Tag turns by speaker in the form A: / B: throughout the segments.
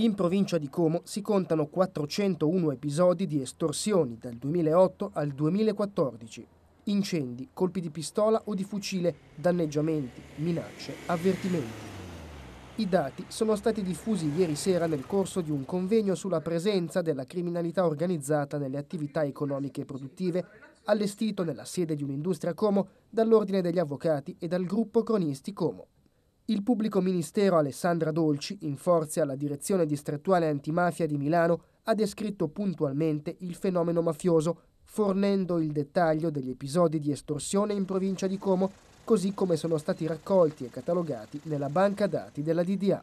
A: In provincia di Como si contano 401 episodi di estorsioni dal 2008 al 2014. Incendi, colpi di pistola o di fucile, danneggiamenti, minacce, avvertimenti. I dati sono stati diffusi ieri sera nel corso di un convegno sulla presenza della criminalità organizzata nelle attività economiche e produttive, allestito nella sede di un'industria Como dall'Ordine degli Avvocati e dal gruppo Cronisti Como. Il pubblico ministero Alessandra Dolci, in forza alla direzione distrettuale antimafia di Milano, ha descritto puntualmente il fenomeno mafioso, fornendo il dettaglio degli episodi di estorsione in provincia di Como, così come sono stati raccolti e catalogati nella banca dati della DDA.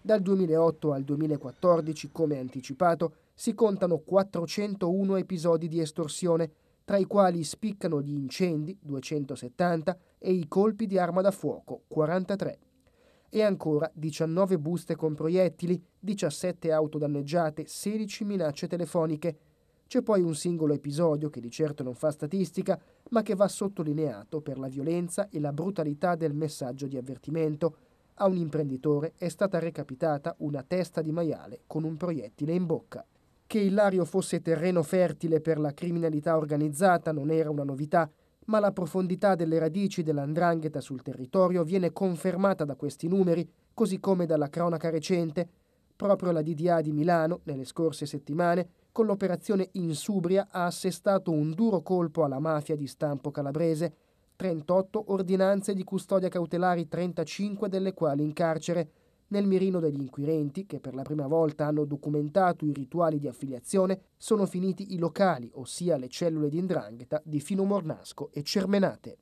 A: Dal 2008 al 2014, come anticipato, si contano 401 episodi di estorsione, tra i quali spiccano gli incendi 270 e i colpi di arma da fuoco 43. E ancora 19 buste con proiettili, 17 auto danneggiate, 16 minacce telefoniche. C'è poi un singolo episodio che di certo non fa statistica, ma che va sottolineato per la violenza e la brutalità del messaggio di avvertimento. A un imprenditore è stata recapitata una testa di maiale con un proiettile in bocca. Che Ilario fosse terreno fertile per la criminalità organizzata non era una novità, ma la profondità delle radici dell'andrangheta sul territorio viene confermata da questi numeri, così come dalla cronaca recente, proprio la DDA di Milano, nelle scorse settimane, con l'operazione Insubria ha assestato un duro colpo alla mafia di stampo calabrese, 38 ordinanze di custodia cautelari, 35 delle quali in carcere, nel mirino degli inquirenti, che per la prima volta hanno documentato i rituali di affiliazione, sono finiti i locali, ossia le cellule di Ndrangheta, di Fino Mornasco e Cermenate.